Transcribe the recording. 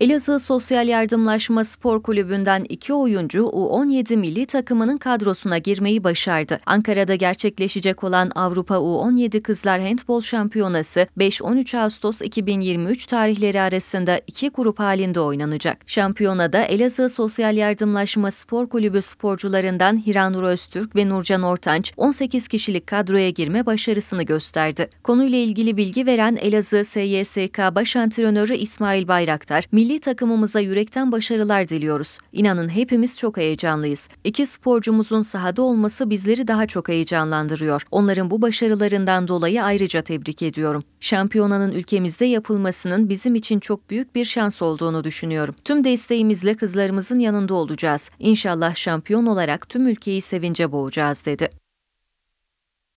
Elazığ Sosyal Yardımlaşma Spor Kulübü'nden iki oyuncu U17 milli takımının kadrosuna girmeyi başardı. Ankara'da gerçekleşecek olan Avrupa U17 Kızlar Handbol Şampiyonası 5-13 Ağustos 2023 tarihleri arasında iki grup halinde oynanacak. Şampiyonada Elazığ Sosyal Yardımlaşma Spor Kulübü sporcularından Hiranur Öztürk ve Nurcan Ortanç 18 kişilik kadroya girme başarısını gösterdi. Konuyla ilgili bilgi veren Elazığ SYSK Baş Antrenörü İsmail Bayraktar, milli Milli takımımıza yürekten başarılar diliyoruz. İnanın hepimiz çok heyecanlıyız. İki sporcumuzun sahada olması bizleri daha çok heyecanlandırıyor. Onların bu başarılarından dolayı ayrıca tebrik ediyorum. Şampiyonanın ülkemizde yapılmasının bizim için çok büyük bir şans olduğunu düşünüyorum. Tüm desteğimizle kızlarımızın yanında olacağız. İnşallah şampiyon olarak tüm ülkeyi sevince boğacağız dedi.